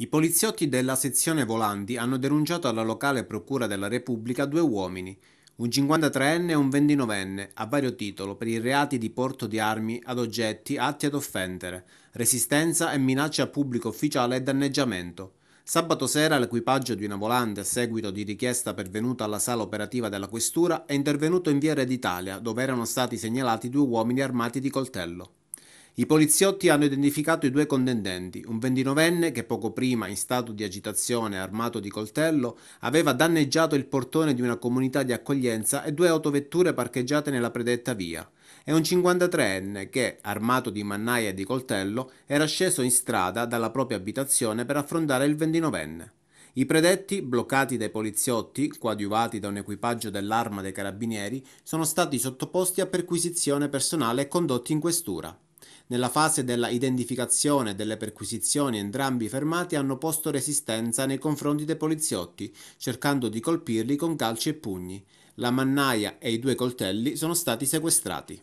I poliziotti della sezione Volanti hanno denunciato alla locale procura della Repubblica due uomini, un 53enne e un 29enne, a vario titolo per i reati di porto di armi ad oggetti atti ad offendere, resistenza e minaccia a pubblico ufficiale e danneggiamento. Sabato sera l'equipaggio di una volante a seguito di richiesta pervenuta alla sala operativa della questura è intervenuto in via Red Italia dove erano stati segnalati due uomini armati di coltello. I poliziotti hanno identificato i due contendenti, un 29enne che poco prima, in stato di agitazione armato di coltello, aveva danneggiato il portone di una comunità di accoglienza e due autovetture parcheggiate nella predetta via, e un 53enne che, armato di mannaia e di coltello, era sceso in strada dalla propria abitazione per affrontare il 29enne. I predetti, bloccati dai poliziotti, coadiuvati da un equipaggio dell'arma dei carabinieri, sono stati sottoposti a perquisizione personale e condotti in questura. Nella fase della identificazione delle perquisizioni entrambi fermati hanno posto resistenza nei confronti dei poliziotti, cercando di colpirli con calci e pugni. La mannaia e i due coltelli sono stati sequestrati.